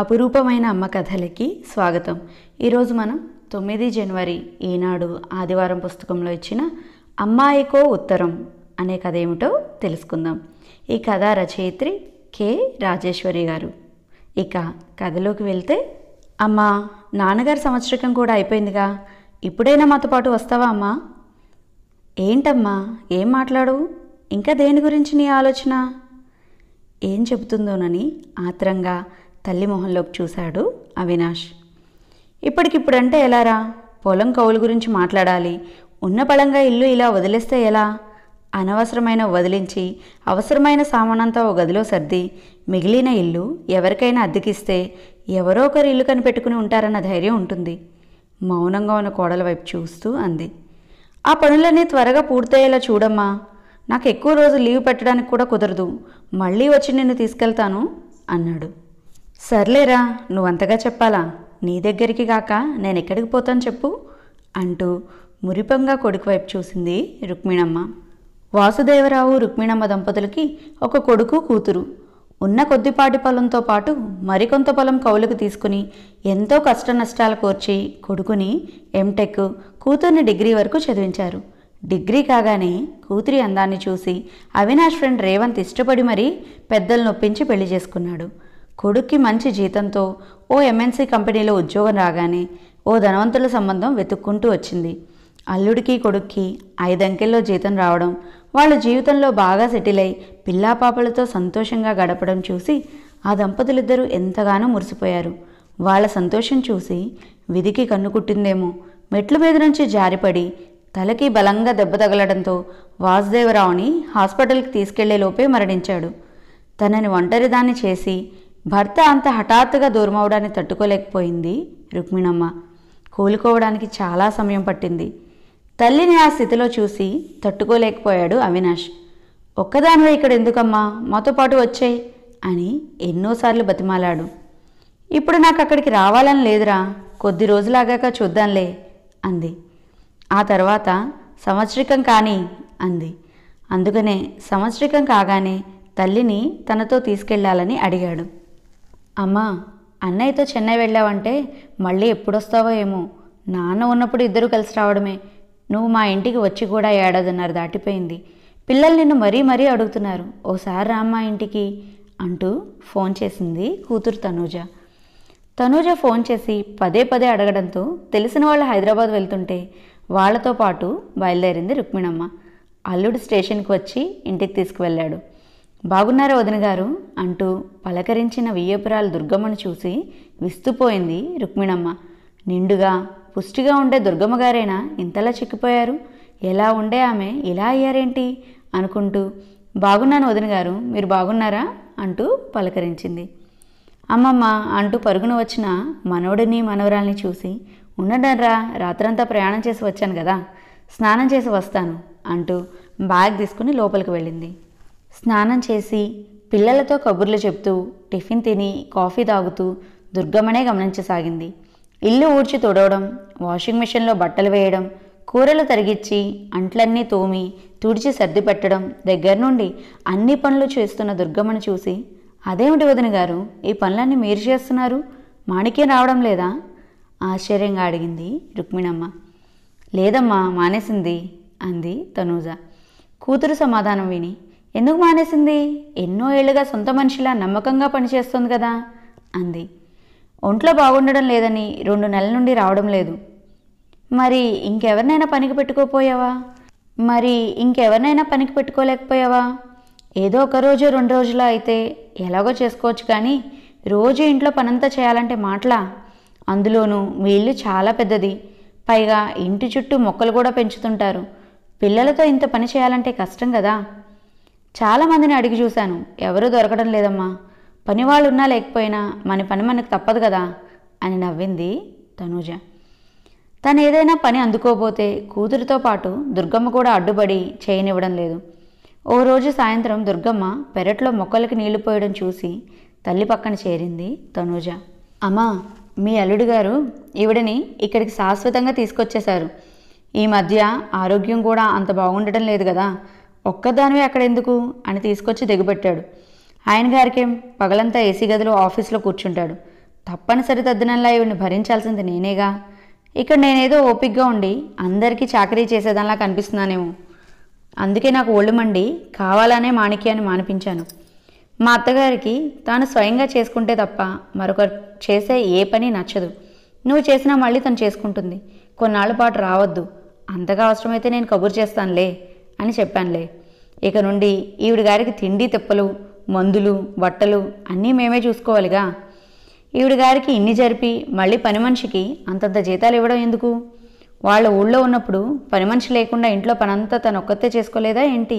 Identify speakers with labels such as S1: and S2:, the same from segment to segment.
S1: అపురూపమైన అమ్మ కథలకి స్వాగతం ఈరోజు మనం తొమ్మిది జనవరి ఈనాడు ఆదివారం పుస్తకంలో ఇచ్చిన అమ్మాయికో ఉత్తరం అనే కథ ఏమిటో తెలుసుకుందాం ఈ కథ రచయిత్రి కె రాజేశ్వరి గారు ఇక కథలోకి వెళ్తే అమ్మా నాన్నగారి సంవత్సరకం కూడా అయిపోయిందిగా ఇప్పుడైనా మాతో పాటు వస్తావా అమ్మా ఏంటమ్మా ఏం మాట్లాడు ఇంకా దేని గురించి నీ ఆలోచన ఏం చెబుతుందోనని ఆత్రంగా తల్లి మొహంలోకి చూశాడు అవినాష్ ఇప్పటికిప్పుడంటే ఎలారా పొలం కౌలు గురించి మాట్లాడాలి ఉన్న పళంగా ఇల్లు ఇలా వదిలేస్తే ఎలా అనవసరమైన వదిలించి అవసరమైన సామానంతా ఓ గదిలో సర్ది మిగిలిన ఇల్లు ఎవరికైనా అద్దెకిస్తే ఎవరో ఒకరు ఇల్లు కనిపెట్టుకుని ఉంటారన్న ధైర్యం ఉంటుంది మౌనంగా ఉన్న కోడల వైపు చూస్తూ అంది ఆ పనులన్నీ త్వరగా పూర్తయ్యేలా చూడమ్మా నాకు ఎక్కువ రోజు లీవ్ పెట్టడానికి కూడా కుదరదు మళ్ళీ వచ్చి నిన్ను తీసుకెళ్తాను అన్నాడు సర్లేరా నువ్వంతగా చెప్పాలా నీ దగ్గరికి కాక నేను ఎక్కడికి పోతాను చెప్పు అంటూ మురిపంగా కొడుకు వైపు చూసింది రుక్మిణమ్మ వాసుదేవరావు రుక్మిణమ్మ దంపతులకి ఒక కొడుకు కూతురు ఉన్న కొద్దిపాటి పొలంతో పాటు మరికొంత పొలం కౌలుకు తీసుకుని ఎంతో కష్ట నష్టాలు కోర్చి కొడుకుని ఎంటెక్ కూతుర్ని డిగ్రీ వరకు చదివించారు డిగ్రీ కాగానే కూతురి అందాన్ని చూసి అవినాష్ ఫ్రెండ్ రేవంత్ ఇష్టపడి మరీ పెద్దలు నొప్పించి పెళ్లి చేసుకున్నాడు కొడుక్కి మంచి జీతంతో ఓ ఎంఎన్సీ కంపెనీలో ఉద్యోగం రాగానే ఓ ధనవంతుల సంబంధం వెతుక్కుంటూ వచ్చింది అల్లుడికి కొడుక్కి ఐదంకెల్లో జీతం రావడం వాళ్ళ జీవితంలో బాగా సెటిల్ అయి పిల్లా పాపలతో సంతోషంగా గడపడం చూసి ఆ దంపతులిద్దరూ ఎంతగానో మురిసిపోయారు వాళ్ళ సంతోషం చూసి విధికి కన్నుకుట్టిందేమో మెట్ల మీద నుంచి జారిపడి తలకి బలంగా దెబ్బ తగలడంతో వాసుదేవరావుని హాస్పిటల్కి తీసుకెళ్లే లోపే మరణించాడు తనని ఒంటరిదాన్ని చేసి భర్త అంత హఠాత్తుగా అవడాన్ని తట్టుకోలేకపోయింది రుక్మిణమ్మ కోలుకోవడానికి చాలా సమయం పట్టింది తల్లిని ఆ స్థితిలో చూసి తట్టుకోలేకపోయాడు అవినాష్ ఒక్కదానివే ఇక్కడ ఎందుకమ్మా మాతో పాటు వచ్చాయి అని ఎన్నోసార్లు బతిమాలాడు ఇప్పుడు నాకు అక్కడికి రావాలని లేదురా కొద్ది రోజులాగాక చూద్దాంలే అంది ఆ తర్వాత సంవత్సరికం కానీ అంది అందుకనే సంవత్సరికం కాగానే తల్లిని తనతో తీసుకెళ్లాలని అడిగాడు అమ్మా అన్నయ్యతో చెన్నై వెళ్ళావంటే మళ్ళీ ఎప్పుడొస్తావో ఏమో నాన్న ఉన్నప్పుడు ఇద్దరు కలిసి రావడమే నువ్వు మా ఇంటికి వచ్చి కూడా ఏడాదిన్నర దాటిపోయింది పిల్లలు నిన్ను మరీ మరీ అడుగుతున్నారు ఓసారి రామ్మా ఇంటికి అంటూ ఫోన్ చేసింది కూతురు తనూజ తనూజ ఫోన్ చేసి పదే పదే అడగడంతో తెలిసిన వాళ్ళు హైదరాబాద్ వెళ్తుంటే వాళ్లతో పాటు బయలుదేరింది రుక్మిణమ్మ అల్లుడు స్టేషన్కి వచ్చి ఇంటికి తీసుకువెళ్ళాడు బాగున్నారా వదిన గారు అంటూ పలకరించిన వియ్యపురాలు దుర్గమ్మను చూసి విస్తుపోయింది రుక్మిణమ్మ నిండుగా పుష్టిగా ఉండే దుర్గమ్మ గారైనా ఇంతలా చిక్కిపోయారు ఎలా ఉండే ఆమె ఇలా అయ్యారేంటి అనుకుంటూ బాగున్నాను వదిన గారు మీరు బాగున్నారా అంటూ పలకరించింది అమ్మమ్మ అంటూ పరుగున వచ్చిన మనవడిని మనవరాల్ని చూసి ఉండడర్రా రాత్రంతా ప్రయాణం చేసి వచ్చాను కదా స్నానం చేసి వస్తాను అంటూ బ్యాగ్ తీసుకుని లోపలికి వెళ్ళింది స్నానం చేసి పిల్లలతో కబుర్లు చెప్తూ టిఫిన్ తిని కాఫీ తాగుతూ దుర్గమ్మనే గమనించసాగింది ఇల్లు ఊడ్చి తుడవడం వాషింగ్ మిషన్లో బట్టలు వేయడం కూరలు తరిగిచ్చి అంట్లన్నీ తోమి తుడిచి సర్ది పెట్టడం దగ్గర నుండి అన్ని పనులు చేస్తున్న దుర్గమ్మను చూసి అదేమిటి వదిన గారు ఈ పనులన్నీ మీరు చేస్తున్నారు మాణిక్యం రావడం లేదా ఆశ్చర్యంగా అడిగింది రుక్మిణమ్మ లేదమ్మా మానేసింది అంది తనూజ కూతురు సమాధానం విని ఎందుకు మానేసింది ఎన్నో ఏళ్లుగా సొంత మనిషిలా నమ్మకంగా పనిచేస్తుంది కదా అంది ఒంట్లో బాగుండడం లేదని రెండు నెలల నుండి రావడం లేదు మరి ఇంకెవరినైనా పనికి పెట్టుకోపోయావా మరి ఇంకెవరినైనా పనికి పెట్టుకోలేకపోయావా ఏదో ఒక రోజు రెండు రోజులో అయితే ఎలాగో చేసుకోవచ్చు కానీ రోజు ఇంట్లో పనంతా చేయాలంటే మాటలా అందులోనూ మీ ఇల్లు చాలా పెద్దది పైగా ఇంటి చుట్టూ మొక్కలు కూడా పెంచుతుంటారు పిల్లలతో ఇంత పని చేయాలంటే కష్టం కదా చాలామందిని అడిగి చూశాను ఎవరూ దొరకడం లేదమ్మా పనివాళ్ళు ఉన్నా లేకపోయినా మన పని మనకు తప్పదు కదా అని నవ్వింది తనూజ తను ఏదైనా పని అందుకోబోతే కూతురితో పాటు దుర్గమ్మ కూడా అడ్డుపడి చేయనివ్వడం లేదు ఓ రోజు సాయంత్రం దుర్గమ్మ పెరట్లో మొక్కలకి నీళ్లు పోయడం చూసి తల్లి పక్కన చేరింది తనూజ అమ్మా మీ అల్లుడు గారు ఈవిడని ఇక్కడికి శాశ్వతంగా తీసుకొచ్చేశారు ఈ మధ్య ఆరోగ్యం కూడా అంత బాగుండటం లేదు కదా ఒక్కదానివే అక్కడ ఎందుకు అని తీసుకొచ్చి దిగబెట్టాడు ఆయన గారికేం పగలంతా ఏసీ గదిలో ఆఫీస్లో కూర్చుంటాడు తప్పనిసరి తద్దినంలా ఈవిని భరించాల్సింది నేనేగా ఇక్కడ నేనేదో ఓపిక్గా ఉండి అందరికీ చాకరీ చేసేదానిలా కనిపిస్తున్నానేమో అందుకే నాకు ఒళ్ళు మండి కావాలనే మాణిక్యాన్ని మానిపించాను మా అత్తగారికి తాను స్వయంగా చేసుకుంటే తప్ప మరొకరు చేసే ఏ పని నచ్చదు నువ్వు చేసినా మళ్ళీ తను చేసుకుంటుంది కొన్నాళ్ళ పాటు రావద్దు అంతగా అవసరమైతే నేను కబురు చేస్తానులే అని చెప్పానులే ఇక నుండి ఈవిడి గారికి తిండి తిప్పలు మందులు బట్టలు అన్నీ మేమే చూసుకోవాలిగా ఈవిడి గారికి ఇన్ని జరిపి మళ్ళీ పని మనిషికి అంతంత జీతాలు ఇవ్వడం ఎందుకు వాళ్ళ ఊళ్ళో ఉన్నప్పుడు పని మనిషి లేకుండా ఇంట్లో పనంతా తను ఒక్కతే చేసుకోలేదా ఏంటి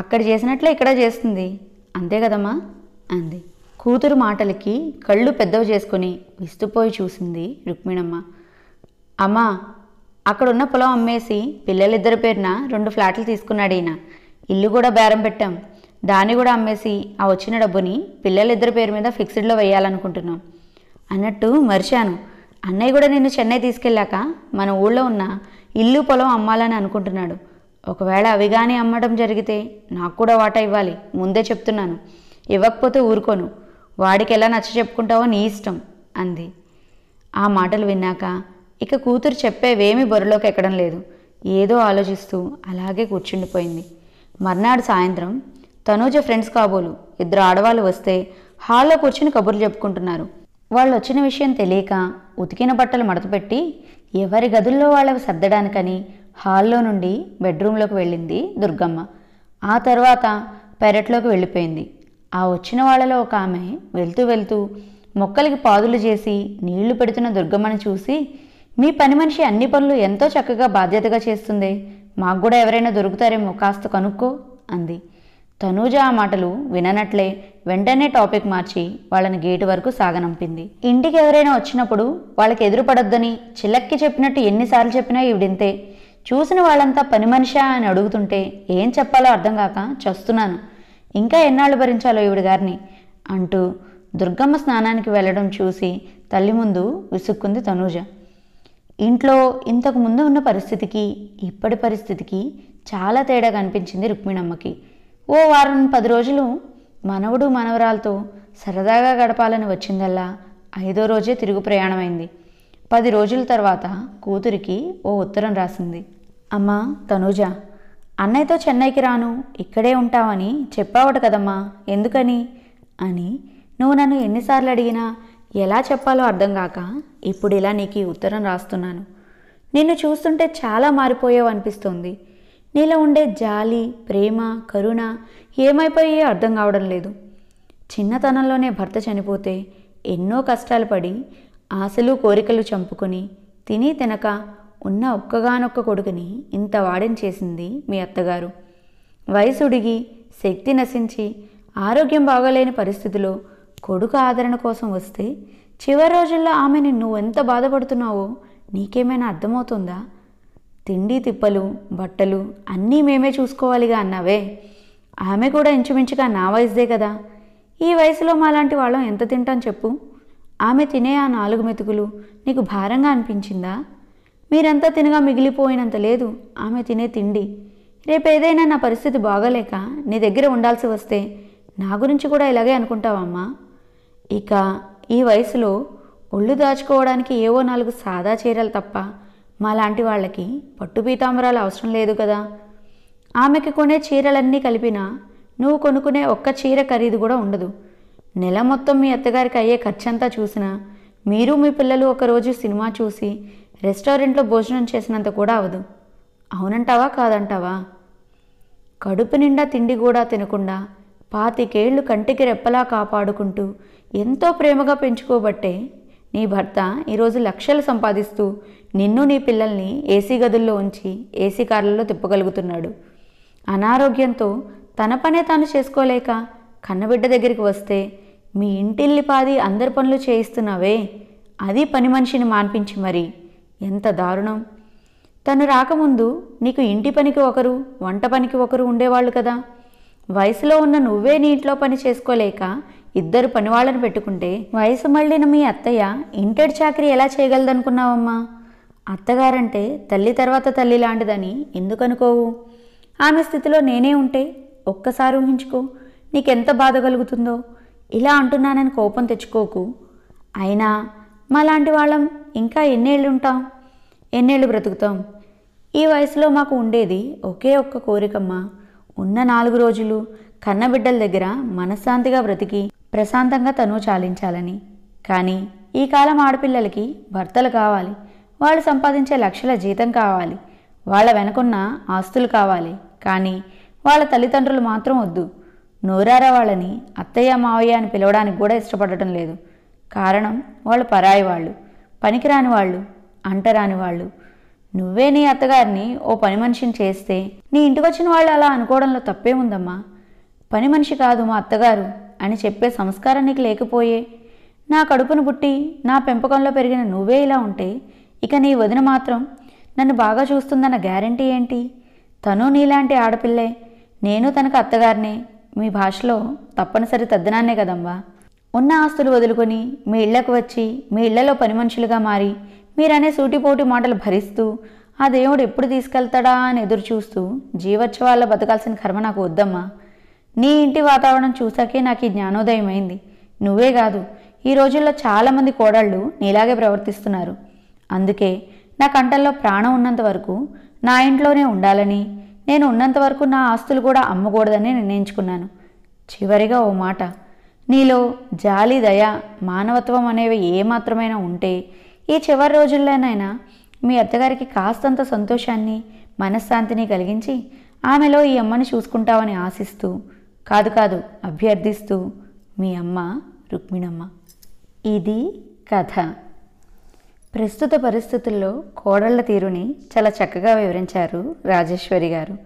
S1: అక్కడ చేసినట్లే ఇక్కడ చేస్తుంది అంతే కదమ్మా అంది కూతురు మాటలకి కళ్ళు పెద్దవి చేసుకుని విస్తుపోయి చూసింది రుక్మిణమ్మ అమ్మా అక్కడున్న పొలం అమ్మేసి పిల్లలిద్దరి పేరున రెండు ఫ్లాట్లు తీసుకున్నాడు ఈయన ఇల్లు కూడా బేరం పెట్టాం దాన్ని కూడా అమ్మేసి ఆ వచ్చిన డబ్బుని పిల్లలిద్దరి పేరు మీద ఫిక్స్డ్లో వేయాలనుకుంటున్నాం అన్నట్టు మర్చాను అన్నయ్య కూడా నిన్ను చెన్నై తీసుకెళ్ళాక మన ఊళ్ళో ఉన్న ఇల్లు పొలం అమ్మాలని అనుకుంటున్నాడు ఒకవేళ అవి కానీ అమ్మడం జరిగితే నాకు కూడా వాటా ఇవ్వాలి ముందే చెప్తున్నాను ఇవ్వకపోతే ఊరుకోను వాడికి ఎలా నచ్చ చెప్పుకుంటావో నీ ఇష్టం అంది ఆ మాటలు విన్నాక ఇక కూతురు చెప్పేవేమీ బుర్రలోకి ఎక్కడం లేదు ఏదో ఆలోచిస్తూ అలాగే కూర్చుండిపోయింది మర్నాడు సాయంత్రం తనూజ ఫ్రెండ్స్ కాబోలు ఇద్దరు ఆడవాళ్ళు వస్తే హాల్లో కూర్చుని కబుర్లు చెప్పుకుంటున్నారు వాళ్ళు వచ్చిన విషయం తెలియక ఉతికిన బట్టలు మడతపెట్టి ఎవరి గదుల్లో వాళ్ళవి సర్దడానికని హాల్లో నుండి బెడ్రూమ్లోకి వెళ్ళింది దుర్గమ్మ ఆ తర్వాత పెరట్లోకి వెళ్ళిపోయింది ఆ వచ్చిన వాళ్ళలో ఒక ఆమె వెళ్తూ వెళ్తూ మొక్కలకి పాదులు చేసి నీళ్లు పెడుతున్న దుర్గమ్మని చూసి మీ పని మనిషి అన్ని పనులు ఎంతో చక్కగా బాధ్యతగా చేస్తుంది మాకు కూడా ఎవరైనా దొరుకుతారేమో కాస్త కనుక్కో అంది తనూజ ఆ మాటలు విననట్లే వెంటనే టాపిక్ మార్చి వాళ్ళని గేటు వరకు సాగనంపింది ఇంటికి ఎవరైనా వచ్చినప్పుడు వాళ్ళకి ఎదురుపడొద్దని చిల్లక్కి చెప్పినట్టు ఎన్నిసార్లు చెప్పినా ఈవిడింతే చూసిన వాళ్ళంతా పని మనిషా అని అడుగుతుంటే ఏం చెప్పాలో అర్థం కాక చస్తున్నాను ఇంకా ఎన్నాళ్ళు భరించాలో ఈవిడ గారిని అంటూ దుర్గమ్మ స్నానానికి వెళ్ళడం చూసి తల్లి ముందు విసుక్కుంది తనూజ ఇంట్లో ఇంతకు ముందు ఉన్న పరిస్థితికి ఇప్పటి పరిస్థితికి చాలా తేడా కనిపించింది రుక్మిణమ్మకి ఓ వారం పది రోజులు మనవడు మనవరాలతో సరదాగా గడపాలని వచ్చిందల్లా ఐదో రోజే తిరుగు ప్రయాణమైంది పది రోజుల తర్వాత కూతురికి ఓ ఉత్తరం రాసింది అమ్మా తనూజ అన్నయ్యతో చెన్నైకి రాను ఇక్కడే ఉంటావని చెప్పావట కదమ్మా ఎందుకని అని నువ్వు నన్ను ఎన్నిసార్లు అడిగినా ఎలా చెప్పాలో అర్థం కాక ఇప్పుడు ఇలా నీకు ఉత్తరం రాస్తున్నాను నిన్ను చూస్తుంటే చాలా మారిపోయావు అనిపిస్తుంది నీలో ఉండే జాలి ప్రేమ కరుణ ఏమైపోయాయో అర్థం కావడం లేదు చిన్నతనంలోనే భర్త చనిపోతే ఎన్నో కష్టాలు పడి ఆశలు కోరికలు చంపుకొని తిని తినక ఉన్న ఒక్కగానొక్క కొడుకుని ఇంత వాడించేసింది మీ అత్తగారు వయసుడిగి శక్తి నశించి ఆరోగ్యం బాగలేని పరిస్థితిలో కొడుకు ఆదరణ కోసం వస్తే చివరి రోజుల్లో ఆమెని నువ్వెంత బాధపడుతున్నావో నీకేమైనా అర్థమవుతుందా తిండి తిప్పలు బట్టలు అన్నీ మేమే చూసుకోవాలిగా అన్నావే ఆమె కూడా ఇంచుమించుగా నా వయసుదే కదా ఈ వయసులో మాలాంటి వాళ్ళం ఎంత తింటాం చెప్పు ఆమె తినే ఆ నాలుగు మెతుకులు నీకు భారంగా అనిపించిందా మీరంతా తినగా మిగిలిపోయినంత లేదు ఆమె తినే తిండి రేపేదైనా నా పరిస్థితి బాగలేక నీ దగ్గర ఉండాల్సి వస్తే నా గురించి కూడా ఇలాగే అనుకుంటావమ్మా ఇక ఈ వయసులో ఒళ్ళు దాచుకోవడానికి ఏవో నాలుగు సాదా చీరలు తప్ప మాలాంటి వాళ్ళకి పట్టు పీతాంబరాలు అవసరం లేదు కదా ఆమెకి కొనే చీరలన్నీ కలిపినా నువ్వు కొనుక్కునే ఒక్క చీర ఖరీదు కూడా ఉండదు నెల మొత్తం మీ అత్తగారికి అయ్యే ఖర్చంతా చూసినా మీరు మీ పిల్లలు ఒకరోజు సినిమా చూసి రెస్టారెంట్లో భోజనం చేసినంత కూడా అవదు అవునంటావా కాదంటావా కడుపు నిండా తిండి కూడా తినకుండా పాతికేళ్లు కంటికి రెప్పలా కాపాడుకుంటూ ఎంతో ప్రేమగా పెంచుకోబట్టే నీ భర్త ఈరోజు లక్షలు సంపాదిస్తూ నిన్ను నీ పిల్లల్ని ఏసీ గదుల్లో ఉంచి ఏసీ కార్లలో తిప్పగలుగుతున్నాడు అనారోగ్యంతో తన పనే తాను చేసుకోలేక కన్నబిడ్డ దగ్గరికి వస్తే మీ ఇంటిల్లి పాది అందరి పనులు చేయిస్తున్నావే అది పని మనిషిని మాన్పించి మరి ఎంత దారుణం తను రాకముందు నీకు ఇంటి పనికి ఒకరు వంట పనికి ఒకరు ఉండేవాళ్ళు కదా వయసులో ఉన్న నువ్వే నీ ఇంట్లో పని చేసుకోలేక ఇద్దరు పనివాళ్ళని పెట్టుకుంటే వయసు మళ్ళిన మీ అత్తయ్య ఇంటెడ్ చాకరీ ఎలా చేయగలదనుకున్నావమ్మా అత్తగారంటే తల్లి తర్వాత తల్లి లాంటిదని ఎందుకనుకోవు ఆమె స్థితిలో నేనే ఉంటే ఒక్కసారి ఊహించుకో నీకెంత బాధ కలుగుతుందో ఇలా అంటున్నానని కోపం తెచ్చుకోకు అయినా మాలాంటి వాళ్ళం ఇంకా ఎన్నేళ్ళు ఉంటాం ఎన్నేళ్ళు బ్రతుకుతాం ఈ వయసులో మాకు ఉండేది ఒకే ఒక్క కోరికమ్మా ఉన్న నాలుగు రోజులు కన్నబిడ్డల దగ్గర మనశ్శాంతిగా బ్రతికి ప్రశాంతంగా తను చాలించాలని కానీ ఈ కాలం ఆడపిల్లలకి భర్తలు కావాలి వాళ్ళు సంపాదించే లక్షల జీతం కావాలి వాళ్ళ వెనకున్న ఆస్తులు కావాలి కానీ వాళ్ళ తల్లిదండ్రులు మాత్రం వద్దు నోరారా వాళ్ళని అత్తయ్య మావయ్య అని పిలవడానికి కూడా ఇష్టపడటం లేదు కారణం వాళ్ళు పరాయి వాళ్ళు పనికిరాని వాళ్ళు అంటరాని వాళ్ళు నువ్వే నీ అత్తగారిని ఓ పని మనిషిని చేస్తే నీ ఇంటికి వచ్చిన వాళ్ళు అలా అనుకోవడంలో తప్పే ఉందమ్మా పని మనిషి కాదు మా అత్తగారు అని చెప్పే సంస్కారం నీకు లేకపోయే నా కడుపును పుట్టి నా పెంపకంలో పెరిగిన నువ్వే ఇలా ఉంటే ఇక నీ వదిన మాత్రం నన్ను బాగా చూస్తుందన్న గ్యారంటీ ఏంటి తను నీలాంటి ఆడపిల్లే నేను తనకు అత్తగారినే మీ భాషలో తప్పనిసరి తద్దినాన్నే కదమ్మా ఉన్న ఆస్తులు వదులుకొని మీ ఇళ్లకు వచ్చి మీ ఇళ్లలో పని మనుషులుగా మారి మీరనే సూటిపోటి మాటలు భరిస్తూ ఆ దేవుడు ఎప్పుడు తీసుకెళ్తాడా అని ఎదురు చూస్తూ జీవోత్సవాల్లో బతకాల్సిన కర్మ నాకు వద్దమ్మా నీ ఇంటి వాతావరణం చూసాకే నాకు ఈ జ్ఞానోదయం అయింది నువ్వే కాదు ఈ రోజుల్లో చాలామంది కోడళ్ళు నీలాగే ప్రవర్తిస్తున్నారు అందుకే నా కంటల్లో ప్రాణం ఉన్నంత వరకు నా ఇంట్లోనే ఉండాలని నేను ఉన్నంత వరకు నా ఆస్తులు కూడా అమ్మకూడదని నిర్ణయించుకున్నాను చివరిగా ఓ మాట నీలో జాలి దయ మానవత్వం అనేవి ఏమాత్రమైనా ఉంటే ఈ చివరి రోజుల్లోనైనా మీ అత్తగారికి కాస్తంత సంతోషాన్ని మనశ్శాంతిని కలిగించి ఆమెలో ఈ అమ్మని చూసుకుంటావని ఆశిస్తూ కాదు కాదు అభ్యర్థిస్తూ మీ అమ్మ రుక్మిణమ్మ ఇది కథ ప్రస్తుత పరిస్థితుల్లో కోడళ్ల తీరుని చాలా చక్కగా వివరించారు రాజేశ్వరి గారు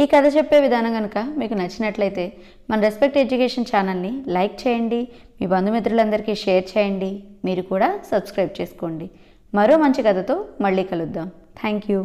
S1: ఈ కథ చెప్పే విధానం కనుక మీకు నచ్చినట్లయితే మన రెస్పెక్ట్ ఎడ్యుకేషన్ ఛానల్ని లైక్ చేయండి మీ బంధుమిత్రులందరికీ షేర్ చేయండి మీరు కూడా సబ్స్క్రైబ్ చేసుకోండి మరో మంచి కథతో మళ్ళీ కలుద్దాం థ్యాంక్ యూ